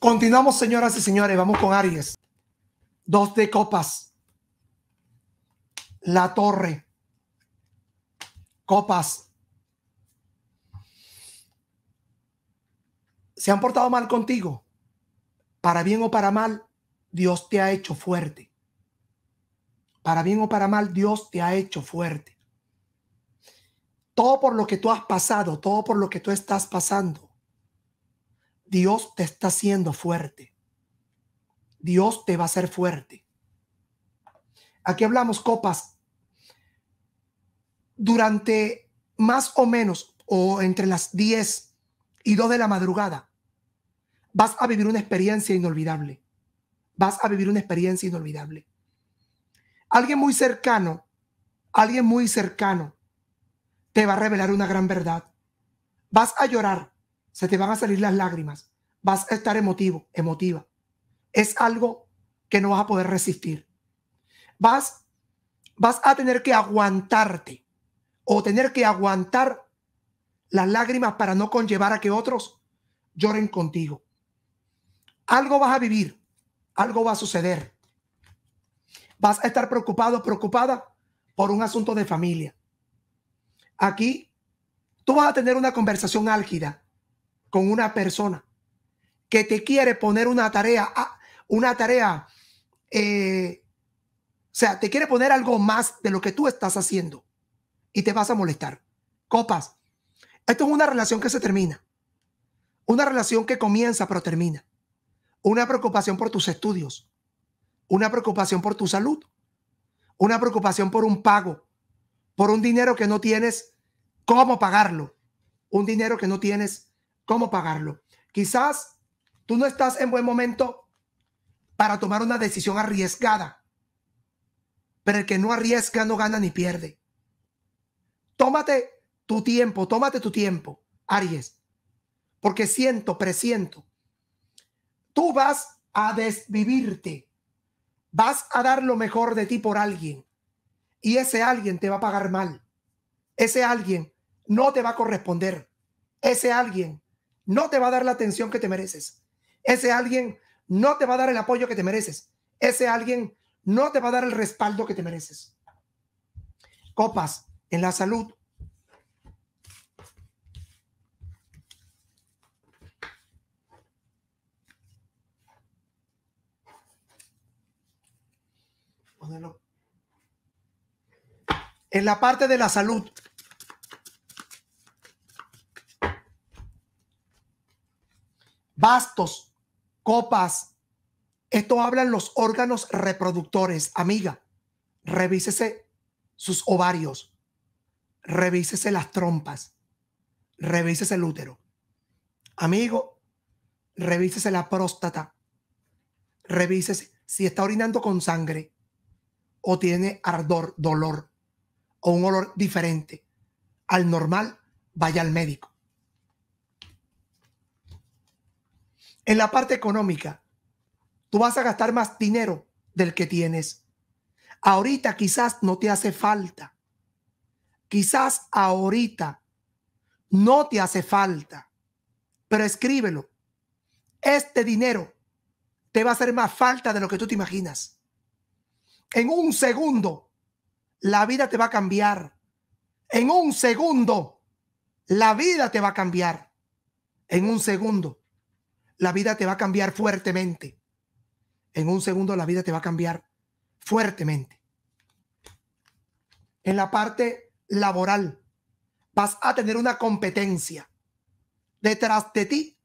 Continuamos, señoras y señores. Vamos con Aries. Dos de copas. La torre. Copas. Se han portado mal contigo. Para bien o para mal, Dios te ha hecho fuerte. Para bien o para mal, Dios te ha hecho fuerte. Todo por lo que tú has pasado, todo por lo que tú estás pasando, Dios te está haciendo fuerte. Dios te va a hacer fuerte. Aquí hablamos copas. Durante más o menos, o entre las 10 y 2 de la madrugada, vas a vivir una experiencia inolvidable. Vas a vivir una experiencia inolvidable. Alguien muy cercano, alguien muy cercano, te va a revelar una gran verdad. Vas a llorar, se te van a salir las lágrimas, vas a estar emotivo, emotiva. Es algo que no vas a poder resistir. Vas, vas a tener que aguantarte o tener que aguantar las lágrimas para no conllevar a que otros lloren contigo. Algo vas a vivir, algo va a suceder. Vas a estar preocupado, preocupada por un asunto de familia. Aquí tú vas a tener una conversación álgida con una persona que te quiere poner una tarea, ah, una tarea, eh, o sea, te quiere poner algo más de lo que tú estás haciendo y te vas a molestar. Copas, esto es una relación que se termina, una relación que comienza pero termina, una preocupación por tus estudios, una preocupación por tu salud, una preocupación por un pago, por un dinero que no tienes cómo pagarlo, un dinero que no tienes cómo pagarlo. Quizás tú no estás en buen momento para tomar una decisión arriesgada, pero el que no arriesga no gana ni pierde. Tómate tu tiempo, tómate tu tiempo, Aries, porque siento, presiento, tú vas a desvivirte, vas a dar lo mejor de ti por alguien y ese alguien te va a pagar mal, ese alguien no te va a corresponder, ese alguien no te va a dar la atención que te mereces. Ese alguien no te va a dar el apoyo que te mereces. Ese alguien no te va a dar el respaldo que te mereces. Copas en la salud. En la parte de la salud, pastos, copas. Esto hablan los órganos reproductores. Amiga, revísese sus ovarios, revísese las trompas, revísese el útero. Amigo, revísese la próstata, revísese si está orinando con sangre o tiene ardor, dolor o un olor diferente al normal, vaya al médico. En la parte económica, tú vas a gastar más dinero del que tienes. Ahorita quizás no te hace falta. Quizás ahorita no te hace falta. Pero escríbelo. Este dinero te va a hacer más falta de lo que tú te imaginas. En un segundo, la vida te va a cambiar. En un segundo, la vida te va a cambiar. En un segundo la vida te va a cambiar fuertemente. En un segundo la vida te va a cambiar fuertemente. En la parte laboral vas a tener una competencia. Detrás de ti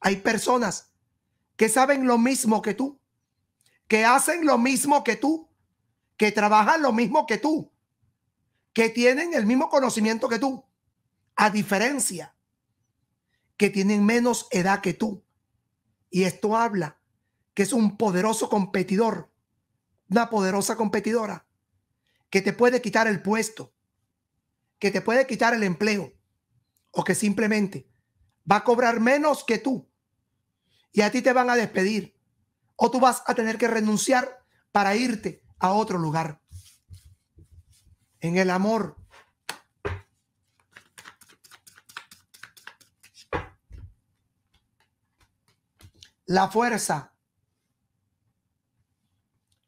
hay personas que saben lo mismo que tú, que hacen lo mismo que tú, que trabajan lo mismo que tú, que tienen el mismo conocimiento que tú, a diferencia que tienen menos edad que tú y esto habla que es un poderoso competidor, una poderosa competidora, que te puede quitar el puesto, que te puede quitar el empleo, o que simplemente va a cobrar menos que tú. Y a ti te van a despedir, o tú vas a tener que renunciar para irte a otro lugar. En el amor la fuerza,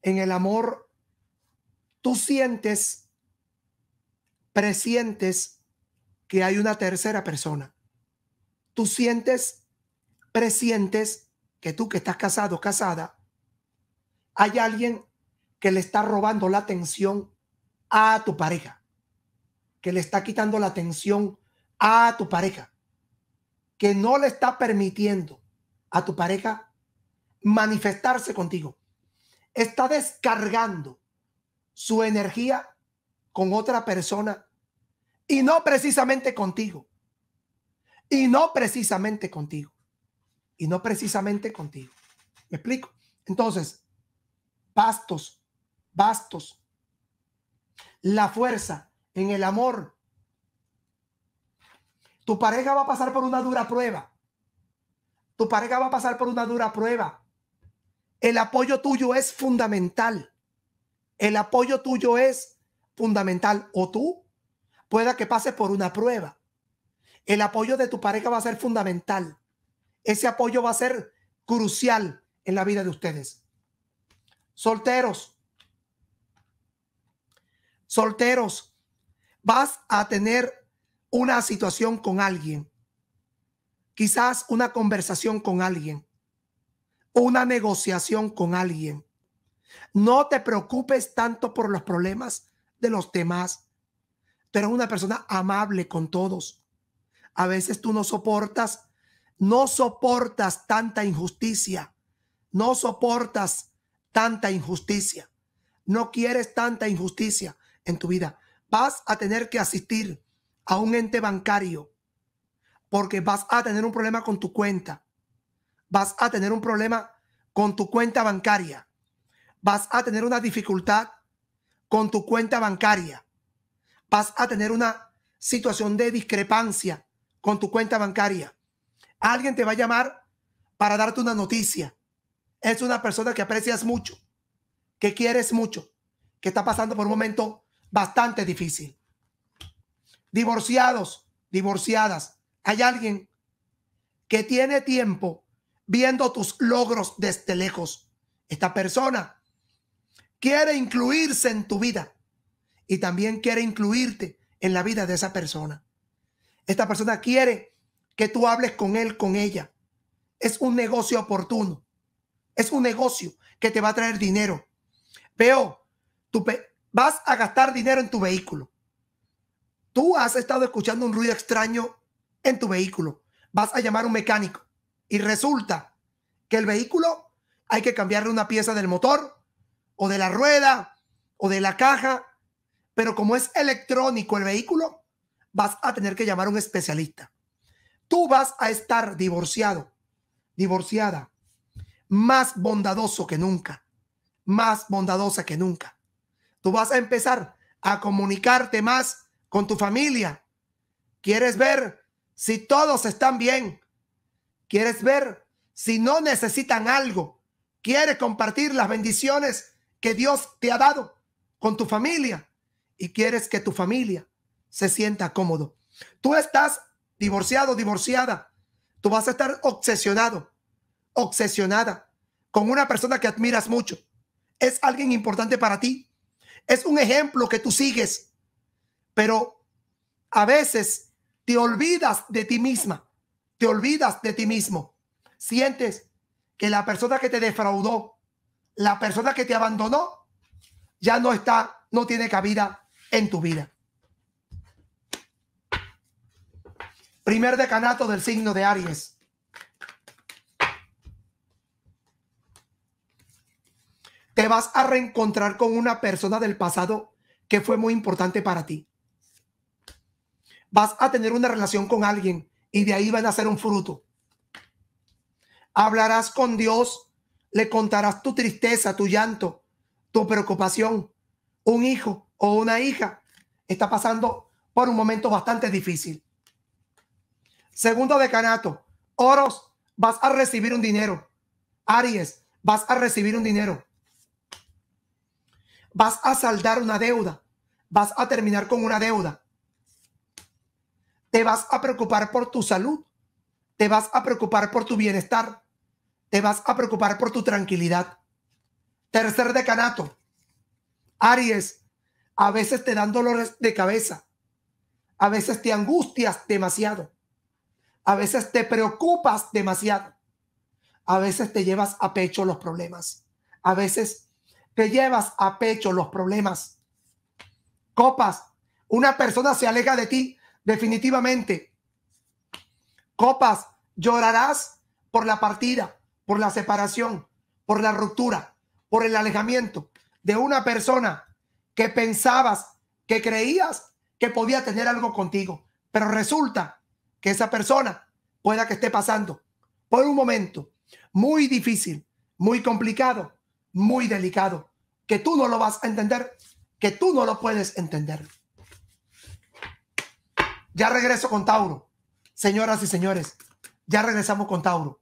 en el amor, tú sientes, presientes que hay una tercera persona. Tú sientes, presientes que tú que estás casado, casada, hay alguien que le está robando la atención a tu pareja, que le está quitando la atención a tu pareja, que no le está permitiendo a tu pareja manifestarse contigo. Está descargando su energía con otra persona y no precisamente contigo. Y no precisamente contigo. Y no precisamente contigo. ¿Me explico? Entonces, bastos, bastos. La fuerza en el amor. Tu pareja va a pasar por una dura prueba. Tu pareja va a pasar por una dura prueba. El apoyo tuyo es fundamental. El apoyo tuyo es fundamental. O tú pueda que pases por una prueba. El apoyo de tu pareja va a ser fundamental. Ese apoyo va a ser crucial en la vida de ustedes. Solteros. Solteros. Vas a tener una situación con alguien quizás una conversación con alguien, una negociación con alguien. No te preocupes tanto por los problemas de los demás. pero una persona amable con todos. A veces tú no soportas, no soportas tanta injusticia. No soportas tanta injusticia. No quieres tanta injusticia en tu vida. Vas a tener que asistir a un ente bancario porque vas a tener un problema con tu cuenta. Vas a tener un problema con tu cuenta bancaria. Vas a tener una dificultad con tu cuenta bancaria. Vas a tener una situación de discrepancia con tu cuenta bancaria. Alguien te va a llamar para darte una noticia. Es una persona que aprecias mucho, que quieres mucho, que está pasando por un momento bastante difícil. Divorciados, divorciadas, hay alguien que tiene tiempo viendo tus logros desde lejos. Esta persona quiere incluirse en tu vida y también quiere incluirte en la vida de esa persona. Esta persona quiere que tú hables con él, con ella. Es un negocio oportuno. Es un negocio que te va a traer dinero. Veo, tú vas a gastar dinero en tu vehículo. Tú has estado escuchando un ruido extraño en tu vehículo. Vas a llamar a un mecánico y resulta que el vehículo hay que cambiarle una pieza del motor o de la rueda o de la caja, pero como es electrónico el vehículo, vas a tener que llamar a un especialista. Tú vas a estar divorciado, divorciada, más bondadoso que nunca, más bondadosa que nunca. Tú vas a empezar a comunicarte más con tu familia. ¿Quieres ver si todos están bien. ¿Quieres ver si no necesitan algo? ¿Quieres compartir las bendiciones que Dios te ha dado con tu familia? Y quieres que tu familia se sienta cómodo. Tú estás divorciado, divorciada. Tú vas a estar obsesionado, obsesionada con una persona que admiras mucho. Es alguien importante para ti. Es un ejemplo que tú sigues. Pero a veces te olvidas de ti misma, te olvidas de ti mismo. Sientes que la persona que te defraudó, la persona que te abandonó, ya no está, no tiene cabida en tu vida. Primer decanato del signo de Aries. Te vas a reencontrar con una persona del pasado que fue muy importante para ti vas a tener una relación con alguien y de ahí van a ser un fruto. Hablarás con Dios, le contarás tu tristeza, tu llanto, tu preocupación. Un hijo o una hija está pasando por un momento bastante difícil. Segundo decanato, Oros, vas a recibir un dinero. Aries, vas a recibir un dinero. Vas a saldar una deuda. Vas a terminar con una deuda te vas a preocupar por tu salud, te vas a preocupar por tu bienestar, te vas a preocupar por tu tranquilidad. Tercer decanato, Aries, a veces te dan dolores de cabeza, a veces te angustias demasiado, a veces te preocupas demasiado, a veces te llevas a pecho los problemas, a veces te llevas a pecho los problemas. Copas, una persona se aleja de ti definitivamente. Copas, llorarás por la partida, por la separación, por la ruptura, por el alejamiento de una persona que pensabas, que creías que podía tener algo contigo, pero resulta que esa persona pueda que esté pasando por un momento muy difícil, muy complicado, muy delicado, que tú no lo vas a entender, que tú no lo puedes entender. Ya regreso con Tauro. Señoras y señores, ya regresamos con Tauro.